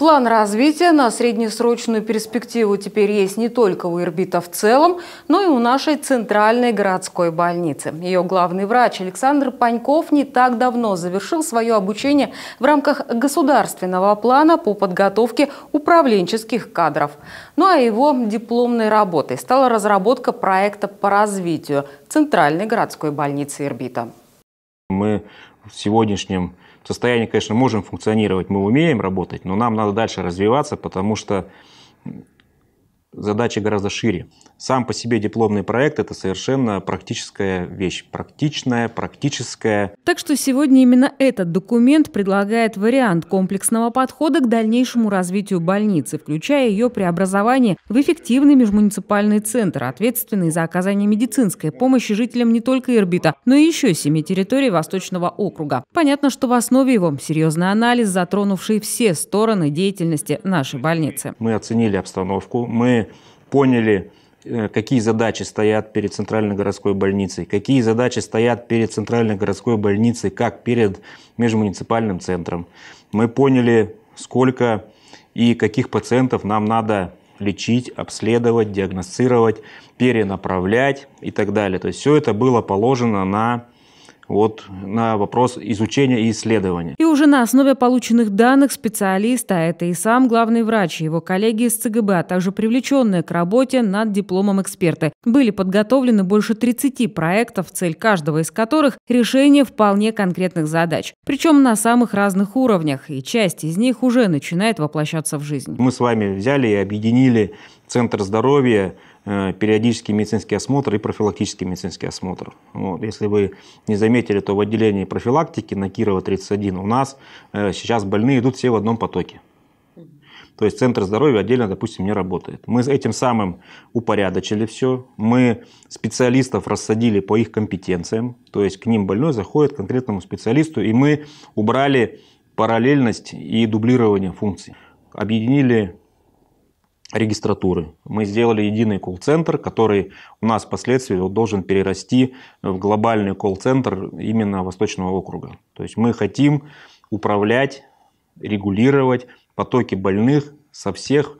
План развития на среднесрочную перспективу теперь есть не только у Ирбита в целом, но и у нашей центральной городской больницы. Ее главный врач Александр Паньков не так давно завершил свое обучение в рамках государственного плана по подготовке управленческих кадров. Ну а его дипломной работой стала разработка проекта по развитию центральной городской больницы Ирбита. Мы в сегодняшнем состоянии, конечно, можем функционировать, мы умеем работать, но нам надо дальше развиваться, потому что задача гораздо шире. Сам по себе дипломный проект – это совершенно практическая вещь. Практичная, практическая. Так что сегодня именно этот документ предлагает вариант комплексного подхода к дальнейшему развитию больницы, включая ее преобразование в эффективный межмуниципальный центр, ответственный за оказание медицинской помощи жителям не только Ирбита, но и еще семи территорий Восточного округа. Понятно, что в основе его серьезный анализ, затронувший все стороны деятельности нашей больницы. Мы оценили обстановку, мы поняли, э, какие задачи стоят перед центральной городской больницей, какие задачи стоят перед центральной городской больницей, как перед межмуниципальным центром. Мы поняли, сколько и каких пациентов нам надо лечить, обследовать, диагностировать, перенаправлять и так далее. То есть все это было положено на вот на вопрос изучения и исследования. И уже на основе полученных данных специалиста, а это и сам главный врач, и его коллеги из ЦГБ, а также привлеченные к работе над дипломом эксперты, были подготовлены больше 30 проектов, цель каждого из которых – решение вполне конкретных задач. Причем на самых разных уровнях, и часть из них уже начинает воплощаться в жизнь. Мы с вами взяли и объединили Центр здоровья, Э, периодический медицинский осмотр и профилактический медицинский осмотр. Вот. Если вы не заметили, то в отделении профилактики на Кирова 31 у нас э, сейчас больные идут все в одном потоке. То есть центр здоровья отдельно, допустим, не работает. Мы этим самым упорядочили все. Мы специалистов рассадили по их компетенциям. То есть к ним больной заходит к конкретному специалисту. И мы убрали параллельность и дублирование функций. Объединили регистратуры. Мы сделали единый колл-центр, который у нас впоследствии должен перерасти в глобальный колл-центр именно Восточного округа. То есть мы хотим управлять, регулировать потоки больных со всех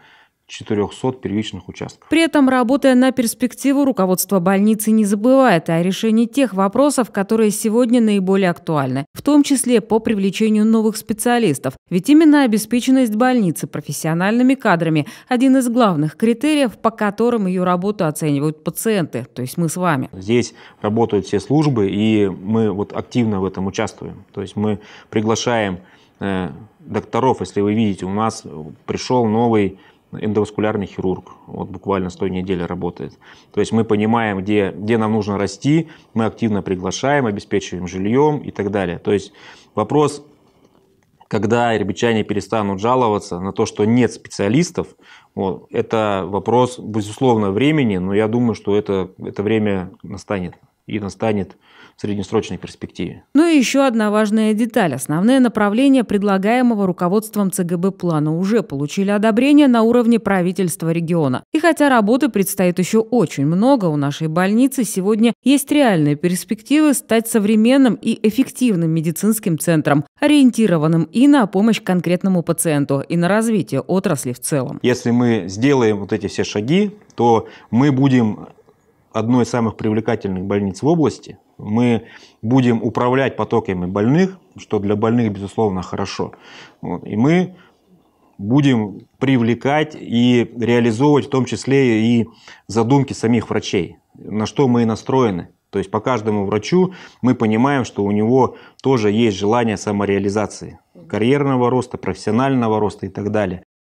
400 первичных участков. При этом, работая на перспективу, руководство больницы не забывает о решении тех вопросов, которые сегодня наиболее актуальны, в том числе по привлечению новых специалистов. Ведь именно обеспеченность больницы профессиональными кадрами – один из главных критериев, по которым ее работу оценивают пациенты, то есть мы с вами. Здесь работают все службы, и мы вот активно в этом участвуем. То есть мы приглашаем э, докторов, если вы видите, у нас пришел новый эндоваскулярный хирург, вот буквально с той недели работает. То есть мы понимаем, где, где нам нужно расти, мы активно приглашаем, обеспечиваем жильем и так далее. То есть вопрос, когда ирбичане перестанут жаловаться на то, что нет специалистов, вот, это вопрос, безусловно, времени, но я думаю, что это, это время настанет и настанет в среднесрочной перспективе. Ну и еще одна важная деталь. Основные направления предлагаемого руководством ЦГБ плана уже получили одобрение на уровне правительства региона. И хотя работы предстоит еще очень много, у нашей больницы сегодня есть реальные перспективы стать современным и эффективным медицинским центром, ориентированным и на помощь конкретному пациенту, и на развитие отрасли в целом. Если мы сделаем вот эти все шаги, то мы будем одной из самых привлекательных больниц в области. Мы будем управлять потоками больных, что для больных, безусловно, хорошо. Вот. И мы будем привлекать и реализовывать в том числе и задумки самих врачей, на что мы и настроены. То есть по каждому врачу мы понимаем, что у него тоже есть желание самореализации, карьерного роста, профессионального роста и так далее.